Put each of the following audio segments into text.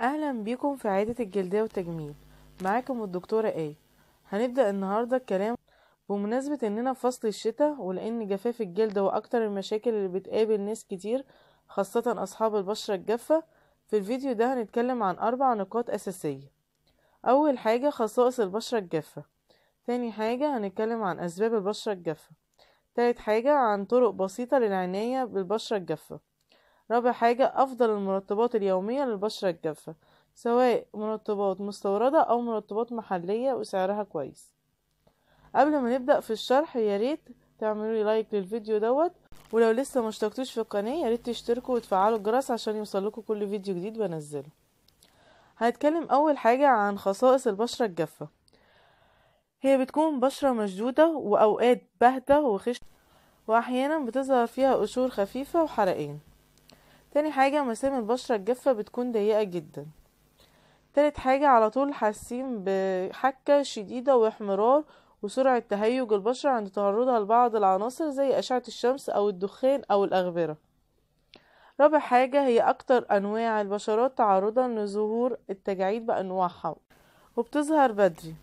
اهلا بيكم في عيادة الجلدية والتجميل معاكم الدكتورة اي هنبدأ النهاردة الكلام بمناسبة اننا في فصل الشتاء ولان جفاف الجلد هو اكتر المشاكل اللي بتقابل ناس كتير خاصة اصحاب البشرة الجافة في الفيديو ده هنتكلم عن اربع نقاط اساسية اول حاجة خصائص البشرة الجافة تاني حاجة هنتكلم عن اسباب البشرة الجافة تالت حاجة عن طرق بسيطة للعناية بالبشرة الجافة رابع حاجة أفضل المرطبات اليومية للبشرة الجافة سواء مرطبات مستوردة أو مرطبات محلية وسعرها كويس قبل ما نبدأ في الشرح ياريت تعملوا لي لايك للفيديو دوت ولو لسه ما اشتركتوش في القناة ياريت تشتركوا وتفعلوا الجرس عشان يوصلكوا كل فيديو جديد بنزله هنتكلم أول حاجة عن خصائص البشرة الجافة هي بتكون بشرة مشدودة وأوقات بهدة وخشنة وأحيانا بتظهر فيها قشور خفيفة وحرقان تاني حاجة مسام البشرة الجافة بتكون ضيقة جدا تالت حاجة على طول حاسين بحكة شديدة واحمرار وسرعة تهيج البشرة عند تعرضها لبعض العناصر زي أشعة الشمس أو الدخان أو الأغبرة رابع حاجة هي أكتر أنواع البشرات تعرضا لظهور التجاعيد بأنواعها وبتظهر بدري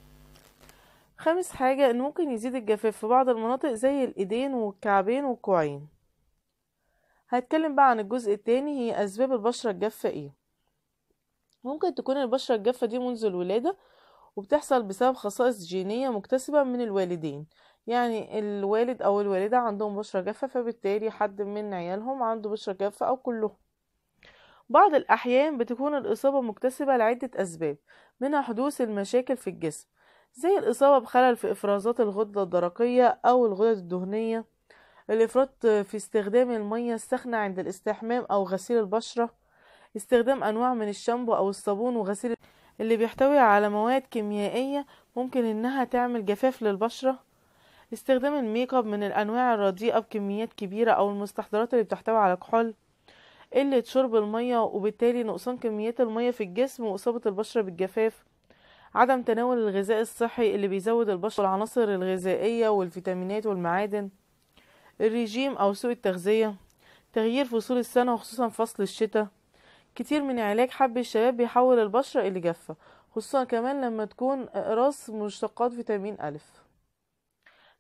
خامس حاجة إن ممكن يزيد الجفاف في بعض المناطق زي الإيدين والكعبين والكوعين هتكلم بقى عن الجزء التاني هي أسباب البشرة الجافة ايه ممكن تكون البشرة الجافة دي منذ الولادة وبتحصل بسبب خصائص جينية مكتسبة من الوالدين يعني الوالد أو الوالدة عندهم بشرة جافة فبالتالي حد من عيالهم عنده بشرة جافة أو كلهم بعض الأحيان بتكون الإصابة مكتسبة لعدة أسباب منها حدوث المشاكل في الجسم زي الإصابة بخلل في إفرازات الغدة الدرقية أو الغدد الدهنية الإفراط في استخدام المية الساخنة عند الاستحمام أو غسيل البشرة استخدام أنواع من الشامبو أو الصابون وغسيل اللي بيحتوي على مواد كيميائية ممكن إنها تعمل جفاف للبشرة استخدام الميك اب من الأنواع الرديئة بكميات كبيرة أو المستحضرات اللي بتحتوي على كحول قلة شرب المية وبالتالي نقصان كميات المية في الجسم وإصابة البشرة بالجفاف عدم تناول الغذاء الصحي اللي بيزود البشرة العناصر الغذائية والفيتامينات والمعادن الرجيم أو سوء التغذية تغيير فصول السنة وخصوصا فصل الشتاء كتير من علاج حب الشباب بيحول البشرة إلى جافة خصوصا كمان لما تكون أقراص مشتقات فيتامين ألف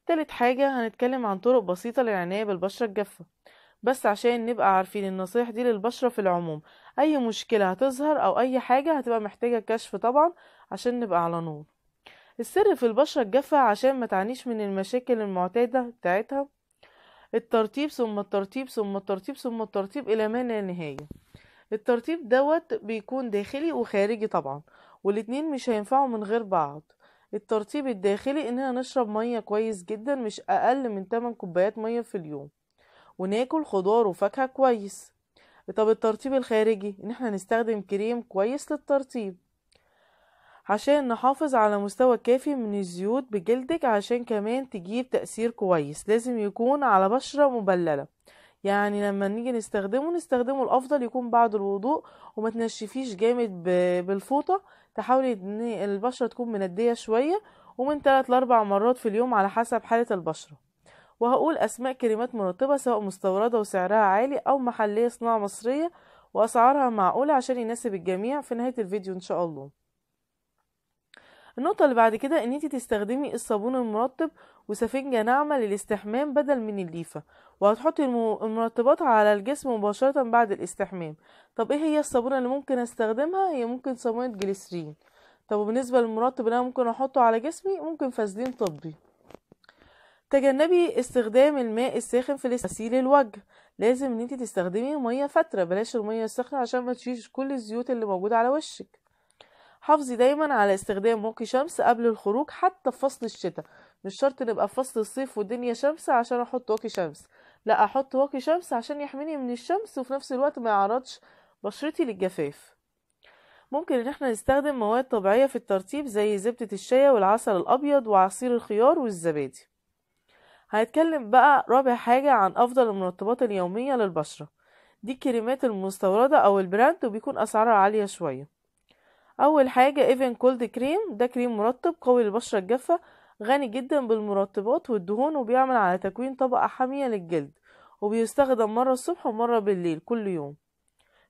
تالت حاجة هنتكلم عن طرق بسيطة للعناية بالبشرة الجافة بس عشان نبقى عارفين النصايح دي للبشرة في العموم أي مشكلة هتظهر أو أي حاجة هتبقى محتاجة كشف طبعا عشان نبقى على نور السر في البشرة الجافة عشان ما تعانيش من المشاكل المعتادة بتاعتها الترتيب ثم الترتيب ثم الترتيب ثم الترتيب الى ما لا نهايه الترتيب دوت بيكون داخلي وخارجي طبعا والاتنين مش هينفعوا من غير بعض الترتيب الداخلي اننا نشرب ميه كويس جدا مش اقل من 8 كوبايات ميه في اليوم وناكل خضار وفاكهه كويس طب الترتيب الخارجي ان احنا نستخدم كريم كويس للترطيب عشان نحافظ على مستوى كافي من الزيوت بجلدك عشان كمان تجيب تأثير كويس لازم يكون على بشرة مبللة يعني لما نيجي نستخدمه نستخدمه الافضل يكون بعد الوضوء وما تنشفيش جامد بالفوطه تحاولي ان البشره تكون منديه شويه ومن 3 ل 4 مرات في اليوم على حسب حاله البشره وهقول اسماء كريمات مرطبه سواء مستورده وسعرها عالي او محليه صناعه مصريه واسعارها معقوله عشان يناسب الجميع في نهايه الفيديو ان شاء الله النقطة اللي بعد كده ان انت تستخدمي الصابون المرطب وسفنجة ناعمة للاستحمام بدل من الليفة وهتحطي المرطبات على الجسم مباشرة بعد الاستحمام طب ايه هي الصابونة اللي ممكن استخدمها هي ممكن صابونة جليسرين طب وبالنسبة للمرطب اللي انا ممكن احطه على جسمي ممكن فازلين طبي تجنبي استخدام الماء الساخن في غسيل الوجه لازم ان انت تستخدمي ميه فتره بلاش الميه الساخنه عشان ما تشيش كل الزيوت اللي موجوده على وشك حافظي دايما على استخدام واقي شمس قبل الخروج حتى في فصل الشتاء مش شرط نبقى في فصل الصيف والدنيا شمس عشان احط واقي شمس لا احط واقي شمس عشان يحميني من الشمس وفي نفس الوقت ما يعرضش بشرتي للجفاف ممكن ان احنا نستخدم مواد طبيعيه في الترطيب زي زبده الشيا والعسل الابيض وعصير الخيار والزبادي هنتكلم بقى رابع حاجه عن افضل المرطبات اليوميه للبشره دي الكريمات المستورده او البراند وبيكون اسعارها عاليه شويه اول حاجه ايفن كولد كريم ده كريم مرطب قوي للبشره الجافه غني جدا بالمرطبات والدهون وبيعمل على تكوين طبقه حاميه للجلد وبيستخدم مره الصبح ومره بالليل كل يوم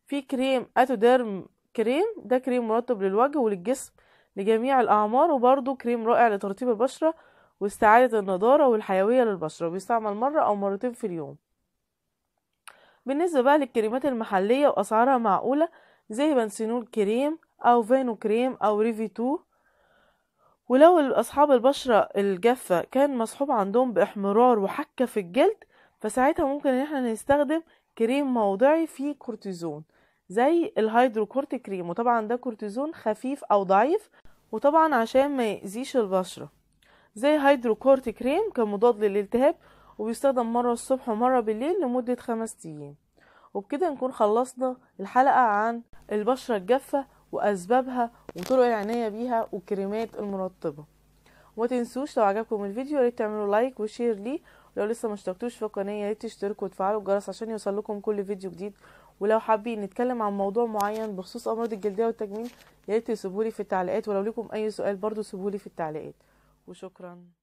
في كريم اتوديرم كريم ده كريم مرطب للوجه وللجسم لجميع الاعمار وبرضه كريم رائع لترطيب البشره واستعاده النضاره والحيويه للبشره بيستعمل مره او مرتين في اليوم بالنسبه بقى للكريمات المحليه واسعارها معقوله زي بنسينول كريم او فينو كريم او ريفي تو ولو اصحاب البشرة الجافة كان مصحوب عندهم باحمرار وحكة في الجلد فساعتها ممكن ان احنا نستخدم كريم موضعي فيه كورتيزون زي الهيدروكورتي كريم وطبعا ده كورتيزون خفيف او ضعيف وطبعا عشان ما يأذيش البشرة زي هيدروكورتي كريم كمضاد للالتهاب وبيستخدم مرة الصبح ومرة بالليل لمدة خمس أيام وبكده نكون خلصنا الحلقة عن البشرة الجافة وأسبابها وطرق العناية بيها وكريمات المرطبة وما تنسوش لو عجبكم الفيديو ياريت تعملوا لايك وشير ليه ولو لسه ما اشتركتوش في القناه ياريت تشتركوا وتفعلوا الجرس عشان يوصلكم كل فيديو جديد ولو حابين نتكلم عن موضوع معين بخصوص امراض الجلديه والتجميل ياريت تسيبولي في التعليقات ولو لكم اي سؤال برضو سيبولي في التعليقات وشكرا